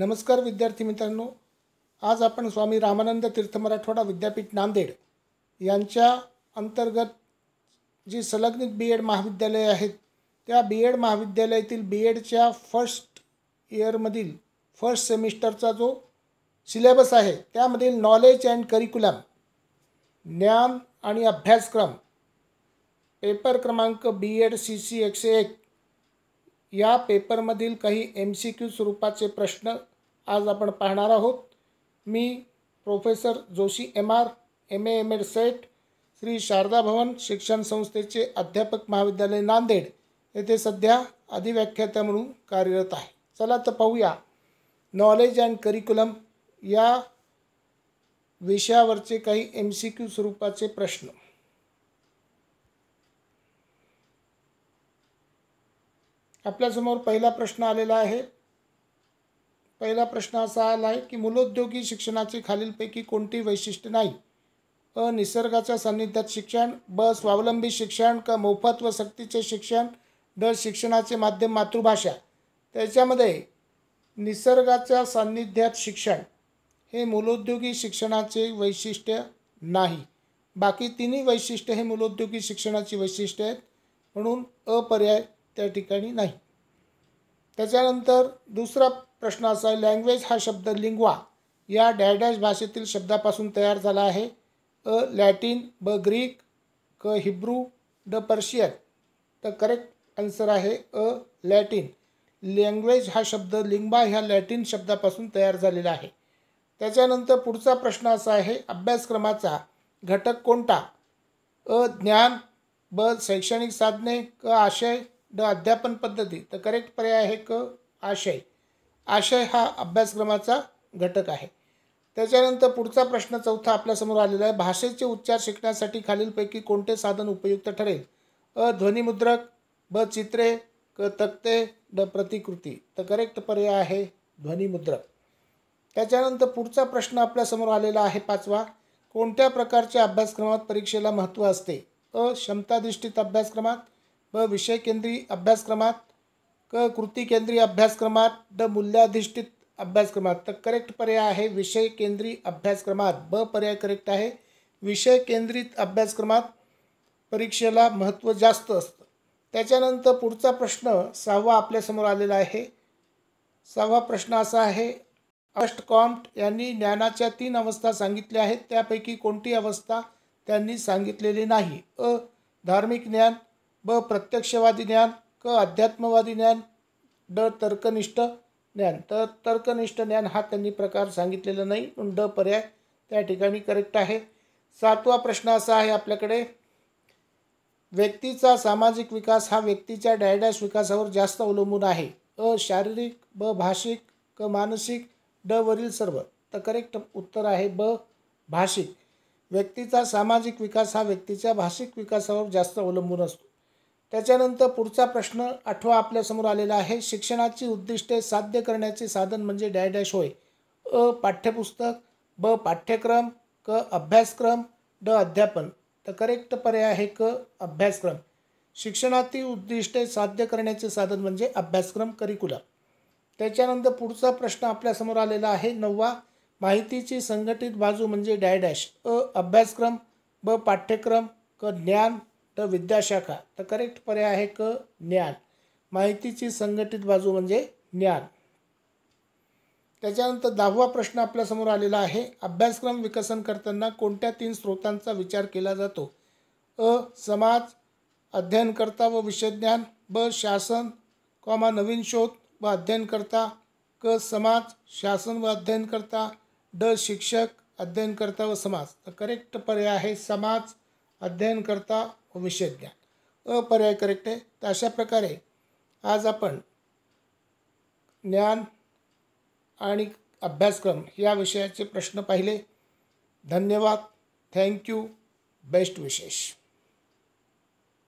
नमस्कार विद्यार्थी मित्रांनो आज आपण स्वामी रामानंद तीर्थ मराठवाडा विद्यापीठ नांदेड यांच्या अंतर्गत जी संलग्नित बी एड महाविद्यालय आहेत त्या बी एड महाविद्यालयातील बी एडच्या फर्स्ट इयरमधील फर्स्ट सेमिस्टरचा जो सिलेबस आहे त्यामधील नॉलेज अँड करिक्युलम ज्ञान आणि अभ्यासक्रम पेपर क्रमांक बी एड सी सी एकशे एक या पेपरमधील काही एम सी क्यू स्वरूपाचे प्रश्न आज आपण पाहणार आहोत मी professor Joshi M R M A M Ed SET Shri Sharada Bhavan शिक्षण संस्थेचे अध्यापक महाविद्यालय नांदेड येथे सध्या अधिव्याख्याता म्हणून कार्यरत आहे चला तर पाहूया नॉलेज अँड करिक्युलम या विषयावरचे काही एम सी क्यू स्वरूपाचे प्रश्न आपल्यासमोर पहिला प्रश्न आलेला आहे पहिला प्रश्न असा आला आहे की मूलोद्योगी शिक्षणाचे खालीलपैकी कोणती वैशिष्ट्य नाही अ निसर्गाच्या सान्निध्यात शिक्षण ब स्वावलंबी शिक्षण क मोफत व सक्तीचे शिक्षण ड शिक्षणाचे माध्यम मातृभाषा त्याच्यामध्ये निसर्गाच्या सान्निध्यात शिक्षण हे मूलोद्योगी शिक्षणाचे वैशिष्ट्य नाही बाकी तिन्ही वैशिष्ट्य हे मूलोद्योगी शिक्षणाची वैशिष्ट्य आहेत म्हणून अपर्याय त्या ठिकाणी नाही त्याच्यानंतर दुसरा प्रश्न असा आहे लँग्वेज हा शब्द लिंग्वा या डॅडॅश भाषेतील शब्दापासून तयार झाला आहे अ लॅटिन ब ग्रीक क हिब्रू ड पर्शियन तर करेक्ट आन्सर आहे अ लॅटिन लँग्वेज हा शब्द लिंग्वा ह्या लॅटिन शब्दापासून तयार झालेला आहे त्याच्यानंतर पुढचा प्रश्न असा आहे अभ्यासक्रमाचा घटक कोणता अ ज्ञान ब शैक्षणिक साधने क आशय ड अध्यापन पद्धती तर करेक्ट पर्याय आहे क आशय आशय हा अभ्यासक्रमाचा घटक आहे त्याच्यानंतर पुढचा प्रश्न चौथा आपल्यासमोर आलेला आहे भाषेचे उच्चार शिकण्यासाठी खालीलपैकी कोणते साधन उपयुक्त ठरेल अ ध्वनिमुद्रक ब चित्रे क तक्ते ड प्रतिकृती तर करेक्ट पर्याय आहे ध्वनिमुद्रक त्याच्यानंतर पुढचा प्रश्न आपल्यासमोर आलेला आहे पाचवा कोणत्या प्रकारच्या अभ्यासक्रमात परीक्षेला महत्त्व असते अ क्षमताधिष्ठित अभ्यासक्रमात ब विषय केंद्रीय अभ्यासक्रमात क कृती केंद्रीय अभ्यासक्रमात ड मूल्याधिष्ठित अभ्यासक्रमात तर करेक्ट पर्याय आहे विषय केंद्रीय अभ्यासक्रमात ब पर्याय करेक्ट आहे विषय केंद्रित अभ्यासक्रमात परीक्षेला महत्त्व जास्त असतं त्याच्यानंतर पुढचा प्रश्न सहावा आपल्यासमोर आलेला आहे सहावा प्रश्न असा आहे अष्ट यांनी ज्ञानाच्या तीन अवस्था सांगितल्या आहेत त्यापैकी कोणती अवस्था त्यांनी सांगितलेली नाही अ धार्मिक ज्ञान ब प्रत्यक्षवादी ज्ञान क अध्यात्मवादी ज्ञान ड तर्कनिष्ठ ज्ञान तर तर्कनिष्ठ ज्ञान हा त्यांनी प्रकार सांगितलेला नाही पण ड पर्याय त्या ठिकाणी करेक्ट आहे सातवा प्रश्न असा आहे आपल्याकडे व्यक्तीचा सामाजिक विकास हा व्यक्तीच्या डायडॅश विकासावर जास्त अवलंबून आहे अ शारीरिक ब भाषिक क मानसिक ड वरील सर्व तर करेक्ट उत्तर आहे ब भाषिक व्यक्तीचा सामाजिक विकास हा व्यक्तीच्या भाषिक विकासावर जास्त अवलंबून असतो त्याच्यानंतर पुढचा प्रश्न आठवा आपल्यासमोर आलेला आहे शिक्षणाची उद्दिष्टे साध्य करण्याचे साधन म्हणजे डॅ डॅश होय अ पाठ्यपुस्तक ब पाठ्यक्रम क अभ्यासक्रम ड अध्यापन तर करेक्ट पर्याय आहे क अभ्यासक्रम शिक्षणाची उद्दिष्टे साध्य करण्याचे साधन म्हणजे अभ्यासक्रम करिकुलम त्याच्यानंतर पुढचा प्रश्न आपल्यासमोर आलेला आहे नववा माहितीची संघटित बाजू म्हणजे डॅ डॅश अ अभ्यासक्रम ब पाठ्यक्रम क ज्ञान तर विद्याशाखा तर करेक्ट पर्याय आहे क ज्ञान माहितीची संघटित बाजू म्हणजे ज्ञान त्याच्यानंतर दहावा प्रश्न आपल्यासमोर आलेला आहे अभ्यासक्रम विकसन करताना कोणत्या तीन स्रोतांचा विचार केला जातो अ समाज अध्ययनकर्ता व विषयज्ञान ब शासन कॉमा नवीन शोध व अध्ययनकर्ता क समाज शासन व अध्ययनकर्ता ड शिक्षक अध्ययनकर्ता व समाज तर करेक्ट पर्याय आहे समाज अध्ययनकर्ता व ज्ञान अपर्याय करेक्ट आहे तर अशा प्रकारे आज आपण ज्ञान आणि अभ्यासक्रम या विषयाचे प्रश्न पाहिले धन्यवाद थँक्यू बेस्ट विशेष